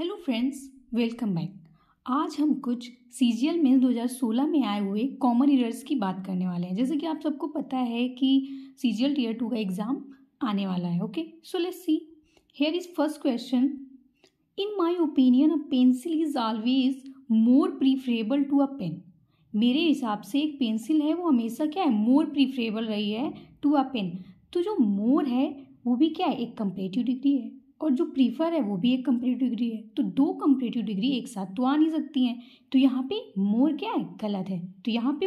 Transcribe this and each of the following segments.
Hello friends welcome back आज हम कुछ सी जी एल हज़ार सोलह में आए हुए कॉमन ईयर्स की बात करने वाले हैं जैसे कि आप सबको पता है कि C G L tier two का एग्ज़ाम आने वाला है okay so let's see here is first question in my opinion a pencil is always more preferable to a pen मेरे हिसाब से एक पेंसिल है वो हमेशा क्या है मोर प्रीफरेबल रही है टू अ पेन तो जो मोर है वो भी क्या है एक कंपेटिव डिग्री है और जो प्रीफर है वो भी एक कंपरेटिव डिग्री है तो दो कंपरेटिव डिग्री एक साथ तो आ नहीं सकती हैं तो यहाँ पे मोर क्या है गलत है तो यहाँ पे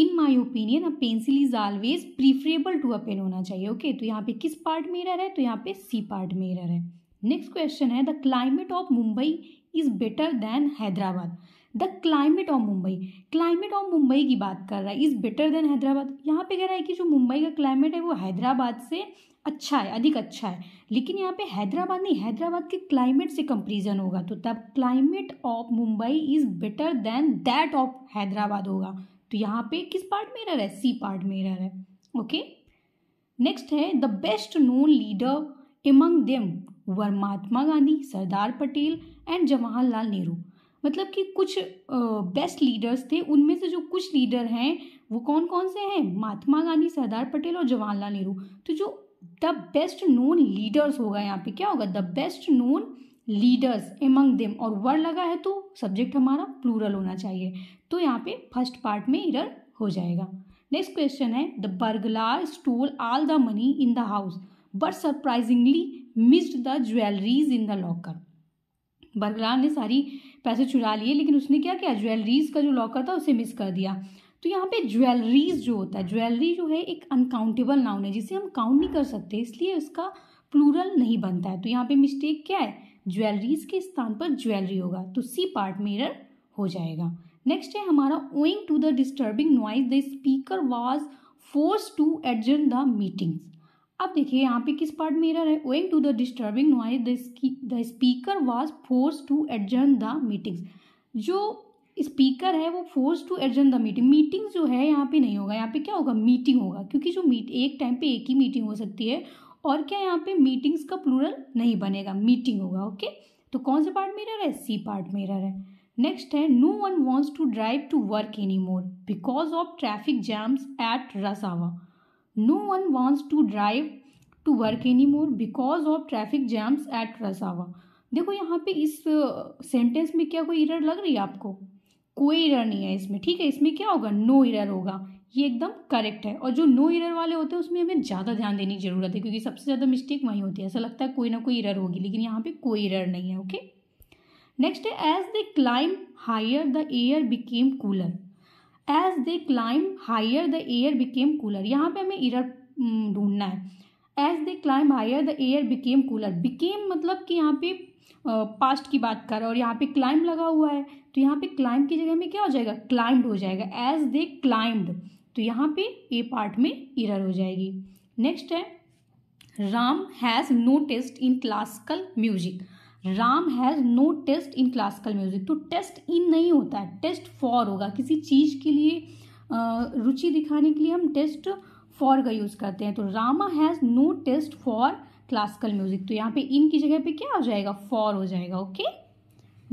in my opinion a pencil is always preferable to a pen होना चाहिए ओके तो यहाँ पे किस पार्ट में एरर है तो यहाँ पे सी पार्ट में एरर है नेक्स्ट क्वेश्चन है the climate of Mumbai is better than Hyderabad the climate of Mumbai climate of Mumbai की बात कर रहा है इज़ बेटर देन हैदराबाद यहाँ पे कह रहा है कि जो मुंबई का क्लाइमेट है वो हैदराबाद से अच्छा है अधिक अच्छा है लेकिन यहाँ पे हैदराबाद नहीं हैदराबाद के क्लाइमेट से कंपेरिजन होगा तो तब climate of Mumbai is better than that of Hyderabad होगा तो यहाँ पे किस पार्ट में रहा है सी पार्ट में रहा है ओके नेक्स्ट है the best known leader among them were Mahatma Gandhi Sardar Patel and Jawaharlal Nehru मतलब कि कुछ बेस्ट लीडर्स थे उनमें से जो कुछ लीडर हैं वो कौन कौन से हैं महात्मा गांधी सरदार पटेल और जवाहरलाल नेहरू तो जो द बेस्ट नोन लीडर्स होगा यहाँ पे क्या होगा the best known leaders among them और वर्ड लगा है तो सब्जेक्ट हमारा प्लूरल होना चाहिए तो यहाँ पे फर्स्ट पार्ट में इरर हो जाएगा नेक्स्ट क्वेश्चन है the burglar stole all the money in the house but surprisingly missed the jewelleries in the locker burglar ने सारी पैसे चुरा लिए लेकिन उसने क्या किया ज्वेलरीज का जो लॉकर था उसे मिस कर दिया तो यहाँ पे ज्वेलरीज जो होता है ज्वेलरी जो है एक अनकाउंटेबल नाउन है जिसे हम काउंट नहीं कर सकते इसलिए उसका प्लूरल नहीं बनता है तो यहाँ पे मिस्टेक क्या है ज्वेलरीज के स्थान पर ज्वेलरी होगा तो सी पार्ट मिरर हो जाएगा नेक्स्ट है हमारा owing to the disturbing noise the speaker was force to adjourn the meetings अब देखिए यहाँ पे किस पार्ट में एरर है owing to the disturbing noise the speaker was force to adjourn the meetings जो स्पीकर है वो force to adjourn the meeting meeting जो है यहाँ पे नहीं होगा यहाँ पे क्या होगा मीटिंग होगा क्योंकि जो मीट एक टाइम पे एक ही मीटिंग हो सकती है और क्या यहाँ पे मीटिंग्स का प्लूरल नहीं बनेगा मीटिंग होगा ओके तो कौन से पार्ट मिरर है सी पार्ट मिरर है नेक्स्ट है no one wants to drive to work any more because of traffic jams at रसावा no one wants to drive to work any more because of traffic jams at रसावा देखो यहाँ पे इस sentence uh, में क्या कोई इरर लग रही है आपको कोई इरर नहीं है इसमें ठीक है इसमें क्या होगा नो इरर होगा ये एकदम करेक्ट है और जो नो इरर वाले होते हैं उसमें हमें ज़्यादा ध्यान देने की ज़रूरत है क्योंकि सबसे ज़्यादा मिस्टेक वहीं होती है ऐसा लगता है कोई ना कोई इरर होगी लेकिन यहाँ पे कोई इरर नहीं है ओके नेक्स्ट है as they climb higher the air became cooler as they climb higher the air became cooler यहाँ पर हमें इरर हम्म, ढूंढना है as they climb higher the air became cooler became मतलब कि यहाँ पे पास्ट की बात कर रहा है और यहाँ पे क्लाइम लगा हुआ है तो यहाँ पे क्लाइम की जगह में क्या हो जाएगा क्लाइम्ड हो जाएगा एज दे क्लाइम्ड तो यहाँ पे ए पार्ट में इरर हो जाएगी नेक्स्ट है Ram has no taste in classical music Ram has no taste in classical music तो टेस्ट इन नहीं होता है टेस्ट फॉर होगा किसी चीज़ के लिए रुचि दिखाने के लिए हम टेस्ट फॉर का यूज़ करते हैं तो Rama has no taste for classical music तो यहाँ पे इन की जगह पे क्या हो जाएगा फॉर हो जाएगा ओके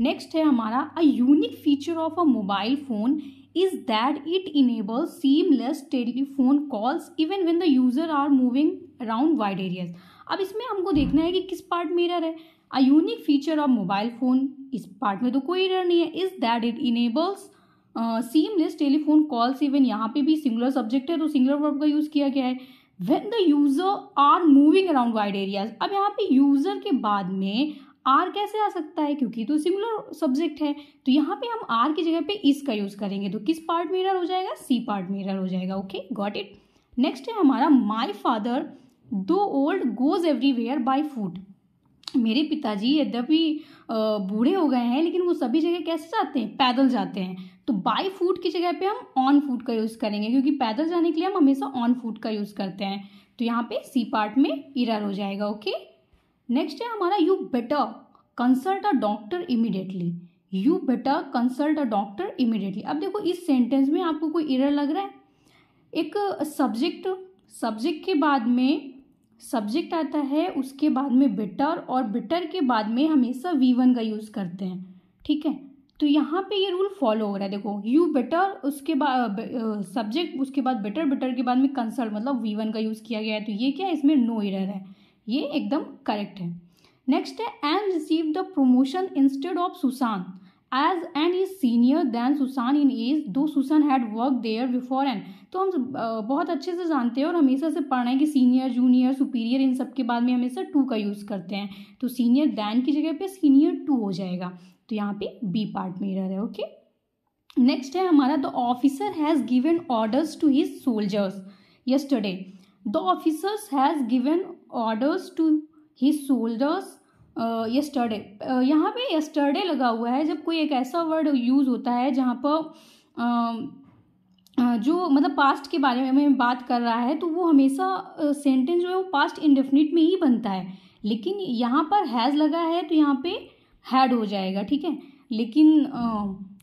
नेक्स्ट है हमारा a unique feature of a mobile phone is that it enable seamless telephone calls even when the user are moving around wide areas अब इसमें हमको देखना है कि किस पार्ट में एरर है a unique feature of mobile phone इस पार्ट में तो कोई एरर नहीं है is that it enables seamless telephone calls even यहाँ पे भी सिंगुलर सब्जेक्ट है तो सिंगुलर वर्ब का यूज़ किया गया है when the user are moving around wide areas अब यहाँ पे यूजर के बाद में आर कैसे आ सकता है क्योंकि तो सिमिलर सब्जेक्ट है तो यहाँ पे हम आर की जगह पे इस का यूज करेंगे तो किस पार्ट मिरर हो जाएगा सी पार्ट मिरर हो जाएगा ओके गॉट इट नेक्स्ट है हमारा my father though old goes everywhere by foot मेरे पिताजी यद्यपि बूढ़े हो गए हैं लेकिन वो सभी जगह कैसे जाते हैं पैदल जाते हैं तो बाई फूट की जगह पे हम ऑन फूट का यूज़ करेंगे क्योंकि पैदल जाने के लिए हम हमेशा ऑन फूट का यूज़ करते हैं तो यहाँ पे सी पार्ट में इरर हो जाएगा ओके नेक्स्ट है हमारा you better consult a doctor immediately you better consult a doctor immediately अब देखो इस सेंटेंस में आपको कोई इरर लग रहा है एक सब्जेक्ट सब्जेक्ट के बाद में सब्जेक्ट आता है उसके बाद में बेटर और बेटर के बाद में हमेशा वी वन का यूज़ करते हैं ठीक है तो यहाँ पे ये रूल फॉलो हो रहा है देखो यू बेटर उसके बाद सब्जेक्ट उसके बाद बेटर बेटर के बाद में कंसर्ट मतलब वी वन का यूज़ किया गया है तो ये क्या है इसमें नो इरर है ये एकदम करेक्ट है नेक्स्ट है M receive the promotion instead of Sushant as and is senior than Susan in age though Susan had work there before and तो हम बहुत अच्छे से जानते हैं और हमेशा से पढ़ रहे हैं कि सीनियर जूनियर सुपीरियर इन सब के बाद में हमेशा टू का यूज़ करते हैं तो सीनियर दैन की जगह पे सीनियर टू हो जाएगा तो यहाँ पे बी पार्ट में रह रहा है ओके नेक्स्ट है हमारा the officer has given orders to his soldiers yesterday the officers has given orders to his soldiers yesterday यहाँ पे यस्टरडे लगा हुआ है जब कोई एक ऐसा वर्ड यूज़ होता है जहाँ पर जो मतलब पास्ट के बारे में बात कर रहा है तो वो हमेशा सेंटेंस जो है वो पास्ट इनडेफिनिट में ही बनता है लेकिन यहाँ पर हैज़ लगा है तो यहाँ पे हैड हो जाएगा ठीक है लेकिन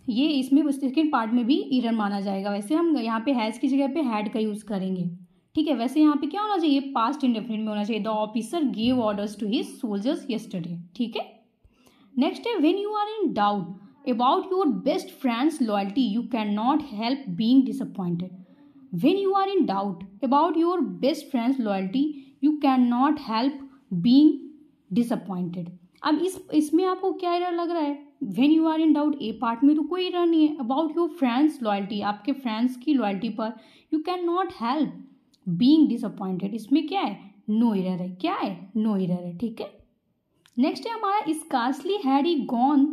ये इसमें सेकेंड पार्ट में भी इरन माना जाएगा वैसे हम यहाँ पे हैज़ की जगह पे हैड का यूज़ करेंगे ठीक है वैसे यहाँ पे क्या होना चाहिए पास्ट इंडेफिनेट में होना चाहिए the officer gave orders to his soldiers yesterday ठीक है नेक्स्ट है when you are in doubt about your best friend's loyalty you can not help being disappointed when you are in doubt about your best friend's loyalty you can not help being disappointed अब इस इसमें आपको क्या error लग रहा है when you are in doubt A part में तो कोई एरर नहीं है अबाउट योर फ्रेंड्स लॉयल्टी आपके फ्रेंड्स की लॉयल्टी पर you can not help being disappointed इसमें क्या है नो इरर है क्या है नो इरर है ठीक है नेक्स्ट है हमारा scarcely had he gone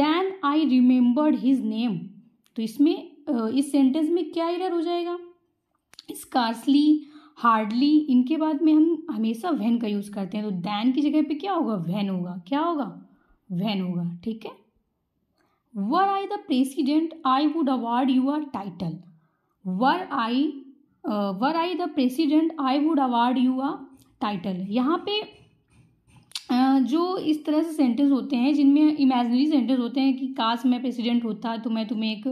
then I remembered his name तो इसमें इस सेंटेंस में क्या इरर हो जाएगा स्कार्सली हार्डली इनके बाद में हम हमेशा वैन का यूज़ करते हैं तो दैन की जगह पे क्या होगा वैन होगा क्या होगा वैन होगा ठीक है were I the president I would award your title were I were I the president I would award you a title यहाँ पे जो इस तरह से सेंटेंस होते हैं जिनमें इमेजनरी सेंटेंस होते हैं कि काश मैं प्रेसिडेंट होता तो मैं तुम्हें एक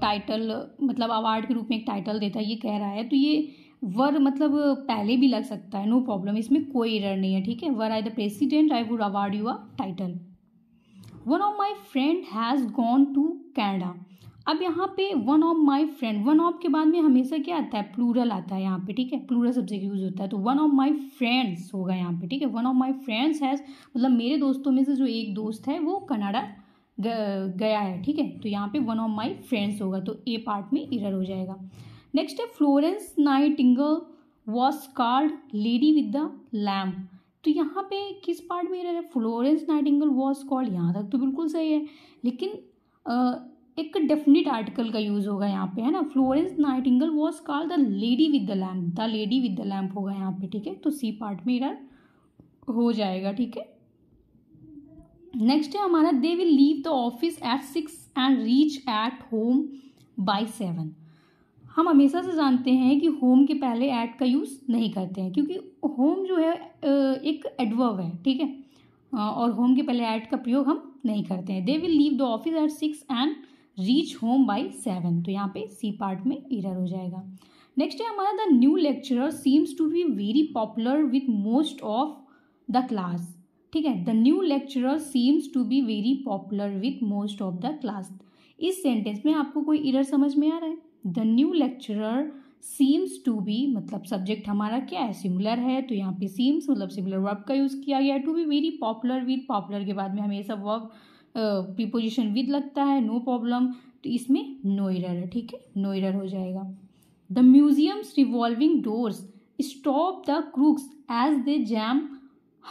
टाइटल मतलब अवार्ड के रूप में एक टाइटल देता ये कह रहा है तो ये वर मतलब पहले भी लग सकता है नो प्रॉब्लम इसमें कोई इरर नहीं है ठीक है were I the president I would award you a title one of my friend has gone to Canada अब यहाँ पे one of my friend one of के बाद में हमेशा क्या आता है प्लूरल आता है यहाँ पे ठीक है प्लूरल सब्जेक्ट यूज होता है तो वन ऑफ माय फ्रेंड्स होगा यहाँ पे ठीक है one of my friends has मतलब मेरे दोस्तों में से जो एक दोस्त है वो कनाडा गया है ठीक है तो यहाँ पे वन ऑफ माय फ्रेंड्स होगा तो ए पार्ट में इरर हो जाएगा नेक्स्ट है Florence Nightingale was called lady with the lamp तो यहाँ पे किस पार्ट में इरर है फ्लोरेंस नाइटिंगल वॉस कॉल्ड यहाँ तक तो बिल्कुल सही है लेकिन एक डेफिनेट आर्टिकल का यूज़ होगा यहाँ पे है ना Florence Nightingale was call the lady with the lamp the lady with the lamp होगा यहाँ पे ठीक है तो सी पार्ट में इधर हो जाएगा ठीक है नेक्स्ट है हमारा they will leave the office at six and reach at home by seven हम हमेशा से जानते हैं कि होम के पहले एट का यूज़ नहीं करते हैं क्योंकि होम जो है एक एडवर्व है ठीक है और होम के पहले एट का प्रयोग हम नहीं करते हैं they will leave the office at six and reach home by seven तो यहाँ पे सी पार्ट में इरर हो जाएगा नेक्स्ट है हमारा the new lecturer seems to be very popular with most of the class ठीक है the new lecturer seems to be very popular with most of the class इस सेंटेंस में आपको कोई इरर समझ में आ रहा है the new lecturer seems to be मतलब सब्जेक्ट हमारा क्या है सिमुलर है तो यहाँ पे सीम्स मतलब सिमुलर वर्ब का यूज़ किया गया to be very popular with popular के बाद में हमें ये सब वर्ब प्रीपोजिशन विद लगता है नो प्रॉब्लम तो इसमें नो इरर है ठीक है नो इरर हो जाएगा the museum's revolving doors stop the crooks as they jam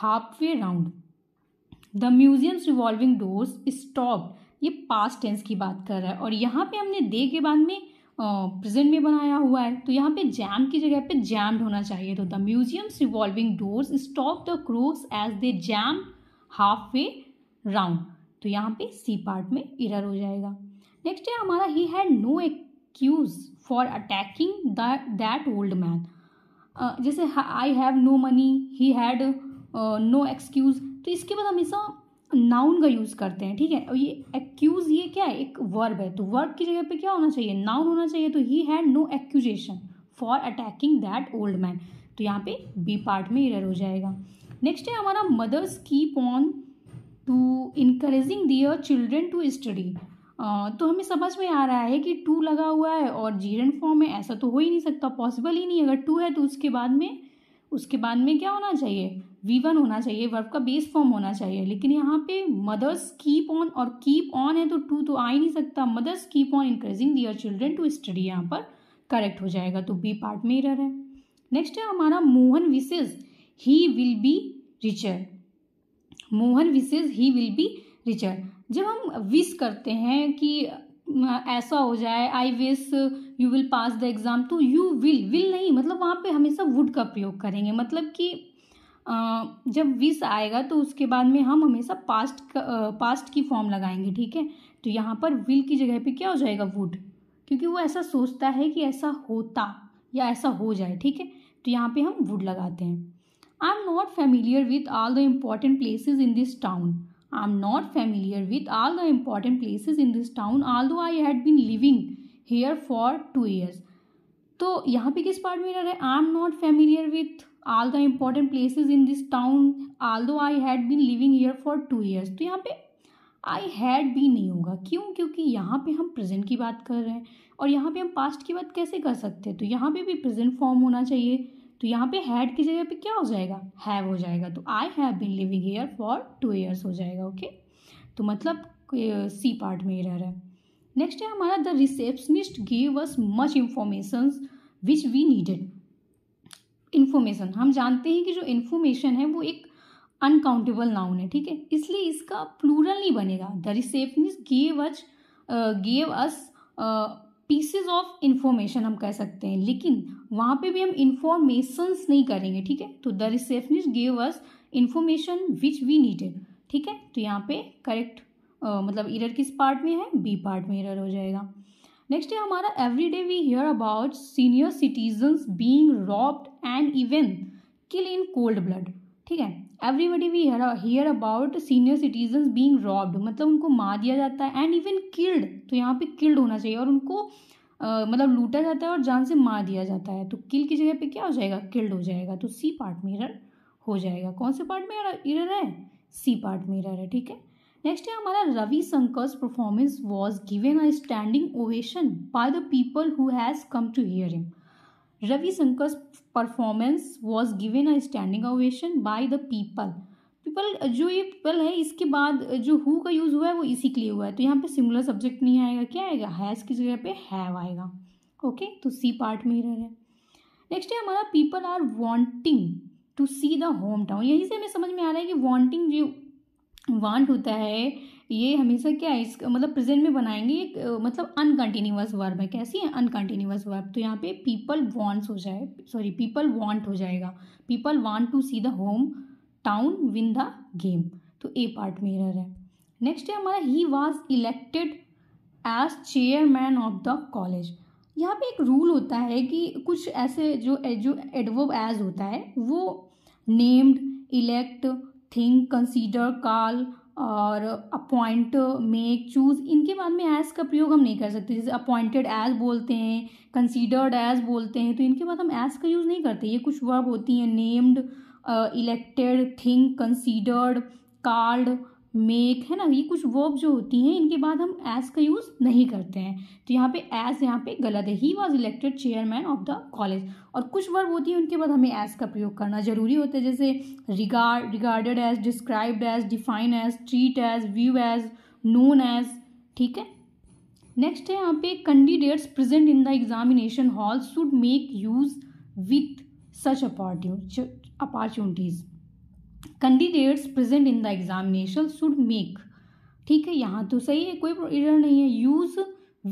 half way round the museum's revolving doors stop ये पास्ट टेंस की बात कर रहा है और यहाँ पे हमने दे के बाद में प्रेजेंट में बनाया हुआ है तो यहाँ पे जैम की जगह पे जैम्ड होना चाहिए तो the museum's revolving doors stop the crooks as they jam half way round तो यहाँ पे सी पार्ट में इरर हो जाएगा नेक्स्ट है हमारा he had no accuse for attacking that old man जैसे I have no money he had no excuse तो इसके बाद हमेशा नाउन का यूज़ करते हैं ठीक है और ये एक्यूज़ ये क्या है एक वर्ब है तो वर्ब की जगह पे क्या होना चाहिए नाउन होना चाहिए तो he had no accusation for attacking that old man तो यहाँ पे बी पार्ट में इरर हो जाएगा नेक्स्ट है हमारा mothers keep on to encouraging their children to study तो हमें समझ में आ रहा है कि टू लगा हुआ है और जीरन फॉर्म है ऐसा तो हो ही नहीं सकता पॉसिबल ही नहीं अगर टू है तो उसके बाद में उसके बाद में क्या होना चाहिए वी वन होना चाहिए वर्ब का बेस फॉर्म होना चाहिए लेकिन यहाँ पे मदर्स कीप ऑन और कीप ऑन है तो टू तो आ ही नहीं सकता mothers keep on encouraging their children to study यहाँ पर करेक्ट हो जाएगा तो बी पार्ट में एरर है नेक्स्ट है हमारा Mohan wishes he will be richer Mohan wishes he will be richer जब हम विश करते हैं कि ऐसा हो जाए I wish you will pass the exam तो यू विल विल नहीं मतलब वहाँ पे हमेशा वुड का प्रयोग करेंगे मतलब कि जब विश आएगा तो उसके बाद में हम हमेशा पास्ट पास्ट की फॉर्म लगाएंगे ठीक है तो यहाँ पर विल की जगह पे क्या हो जाएगा वुड क्योंकि वो ऐसा सोचता है कि ऐसा होता या ऐसा हो जाए ठीक है तो यहाँ पे हम वुड लगाते हैं I'm not familiar with all the important places in this town. I'm not familiar with all the important places in this town, although I had been living here for two years. तो यहाँ पे किस part में रह रहे हैं I am not familiar with all the important places in this town although I had been living year for two years तो यहाँ पे आई हैड भी नहीं होगा क्यों क्योंकि यहाँ पे हम प्रेजेंट की बात कर रहे हैं और यहाँ पे हम पास्ट की बात कैसे कर सकते हैं तो यहाँ पे भी प्रेजेंट फॉर्म होना चाहिए तो यहाँ पे हैड की जगह पे क्या हो जाएगा हैव हो जाएगा तो I have been living year for two years हो जाएगा ओके तो मतलब सी पार्ट में ये रह रहा है नेक्स्ट है हमारा the receptionist gave us much information which we needed information हम जानते हैं कि जो इन्फॉर्मेशन है वो एक अनकाउंटेबल नाउन है ठीक है इसलिए इसका प्लूरल नहीं बनेगा the receptionist gave uh gave us pieces of information हम कह सकते हैं लेकिन वहाँ पे भी हम इंफॉर्मेशंस नहीं करेंगे ठीक है तो the receptionist gave us information which we needed ठीक है तो यहाँ पे करेक्ट मतलब इरर किस पार्ट में है बी पार्ट में इरर हो जाएगा नेक्स्ट है हमारा every day we hear about senior citizens being robbed and even kill in cold blood ठीक है everybody we hear about senior citizen being robbed मतलब उनको मार दिया जाता है एंड इवन किल्ड तो यहाँ पे किल्ड होना चाहिए और उनको Uh, मतलब लूटा जाता है और जान से मार दिया जाता है तो किल की जगह पे क्या हो जाएगा किल्ड हो जाएगा तो सी पार्ट में एरर हो जाएगा कौन से पार्ट में इरर है सी पार्ट में एरर है ठीक है नेक्स्ट है हमारा Ravi Shankar's performance was given a standing ovation by the people who has come to hear him Ravishankar performance was given a standing ovation by the people people जो ये पीपल है इसके बाद जो हु का यूज़ हुआ है वो इसी के लिए हुआ है तो यहाँ पे सिमुलर सब्जेक्ट नहीं आएगा क्या आएगा हैज़ की जगह पे हैव आएगा ओके okay? तो सी पार्ट में ही रह है नेक्स्ट है हमारा people are wanting to see the home town यहीं से हमें समझ में आ रहा है कि वॉन्टिंग जो वांट होता है ये हमेशा क्या है इस मतलब प्रेजेंट में बनाएंगे एक मतलब अनकंटिन्यूस वर्ब है कैसी है अनकंटिन्यूस वर्ब तो यहाँ पे पीपल वॉन्ट हो जाए सॉरी पीपल वॉन्ट हो जाएगा people want to see the home town win the game तो ए पार्ट में रहा है नेक्स्ट है हमारा he was elected as chairman of the college यहाँ पे एक रूल होता है कि कुछ ऐसे जो जो एडवर्ब एज होता है वो named elect think consider call और अपॉइंट मेक चूज़ इनके बाद में एज का प्रयोग हम नहीं कर सकते जैसे अपॉइंटेड एज बोलते हैं कंसीडर्ड एज बोलते हैं तो इनके बाद हम एज का यूज़ नहीं करते ये कुछ वर्ब होती हैं named elected think considered called make है ना ये कुछ वर्ब जो होती हैं इनके बाद हम एज का यूज़ नहीं करते हैं तो यहाँ पे एज यहाँ पे गलत है he was elected chairman of the college और कुछ वर्ब होती है उनके बाद हमें एज का प्रयोग करना ज़रूरी होता है जैसे regard regarded as described as define as treat as view as known as ठीक है नेक्स्ट है यहाँ पे candidates present in the examination hall should make use with such opportunities candidates present in the examination should make ठीक है यहाँ तो सही है कोई एरर नहीं है यूज़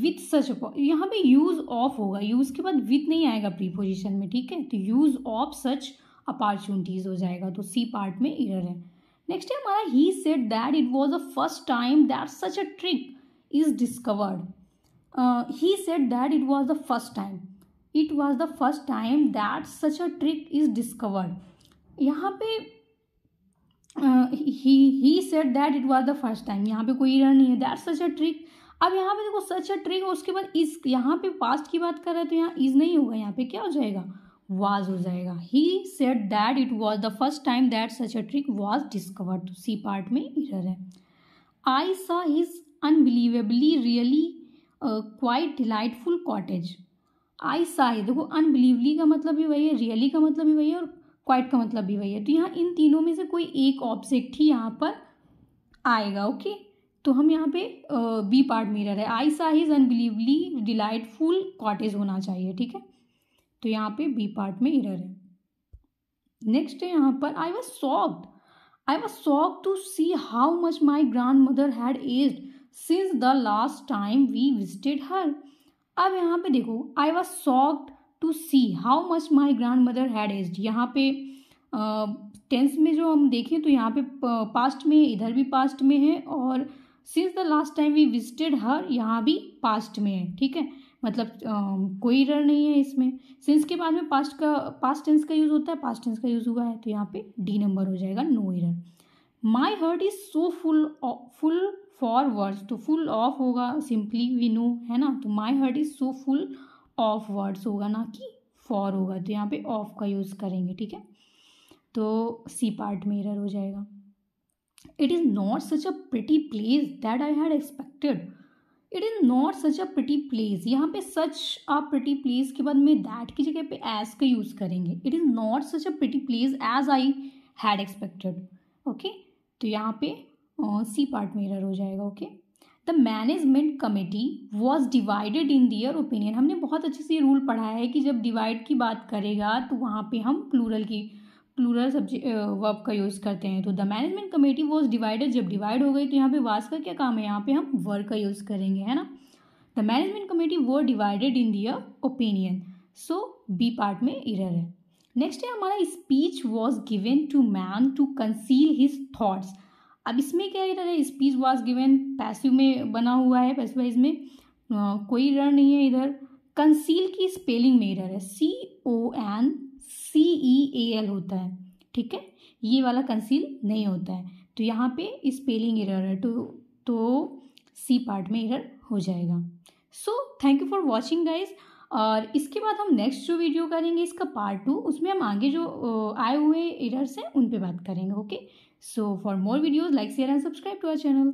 विथ सच यहाँ पे यूज़ ऑफ होगा यूज़ के बाद विथ नहीं आएगा प्रीपोजिशन में ठीक है तो यूज़ ऑफ सच अपॉर्चुनिटीज़ हो जाएगा तो सी पार्ट में इरर है नेक्स्ट है हमारा he said that it was a first time that such a trick is discovered he said that it was the first time it was the first time that such a trick is discovered यहाँ पे he he said that it was the first time यहाँ पे कोई error नहीं है that such a trick अब यहाँ पे देखो सच अ ट्रिक उसके बाद इस यहाँ पे पास्ट की बात कर रहे हैं तो यहाँ इज नहीं होगा यहाँ पे क्या हो जाएगा वाज हो जाएगा he said that it was the first time that such a trick was discover C part में इरर है I saw his unbelievably really quite delightful cottage I saw he देखो अनबिलीवली का मतलब भी वही है रियली का मतलब भी वही है और क्वाइट का मतलब भी वही है तो यहाँ इन तीनों में से कोई एक ऑब्जेक्ट ही यहाँ पर आएगा ओके तो हम यहाँ पे बी पार्ट मिरर है I saw his अनबिलीवली delightful cottage होना चाहिए ठीक है तो यहाँ पे बी पार्ट में इरर है नेक्स्ट है यहाँ पर I was shocked I was shock to see how much my grandmother had age since the last time we visited her अब यहाँ पे देखो I was shocked to see how much my grandmother had aged यहाँ पे tense में जो हम देखें तो यहाँ पे पास्ट में इधर भी पास्ट में है और since the last time we visited her यहाँ भी पास्ट में है ठीक है मतलब uh, कोई रर नहीं है इसमें सिंस के बाद में पास्ट का पास्ट टेंस का यूज़ होता है पास्ट टेंस का यूज़ हुआ है तो यहाँ पे डी नंबर हो जाएगा no error my heart is so full full for words तो फुल ऑफ होगा सिंपली वी नो है ना तो my heart is so full of words होगा ना कि फॉर होगा तो यहाँ पे ऑफ का यूज़ करेंगे ठीक है तो सी पार्ट में हो जाएगा it is not such a pretty place that I had expected it is not such a pretty place यहाँ पे सच आ प्रिटी प्लेस के बाद में दैट की जगह पे एज का यूज़ करेंगे it is not such a pretty place as I had expected okay तो यहाँ पे सी पार्ट में हो जाएगा okay okay? The management committee was divided in their opinion हमने बहुत अच्छे से रूल पढ़ा है कि जब डिवाइड की बात करेगा तो वहाँ पे हम प्लूरल की प्लूरल सब्जेक्ट वर्ब का यूज़ करते हैं तो the management committee was divided जब डिवाइड हो गई तो यहाँ पे वास का क्या काम है यहाँ पे हम वर्क का यूज़ करेंगे है ना the management committee were divided in their opinion so B part में इरर है नेक्स्ट है हमारा speech was given to man to conceal his thoughts अब इसमें क्या इधर स्पीच वॉज गिवेन पैसिव में बना हुआ है वाइज में आ, कोई इधर नहीं है इधर कंसील की स्पेलिंग में इधर है सी O N C E A L होता है ठीक है ये वाला कंसील नहीं होता है तो यहाँ पे स्पेलिंग इरर है तो तो सी पार्ट में इरर हो जाएगा so thank you for watching guys और इसके बाद हम नेक्स्ट जो वीडियो करेंगे इसका पार्ट टू उसमें हम आगे जो आए हुए एरर्स हैं उन पे बात करेंगे okay okay? So for more videos like share and subscribe to our channel.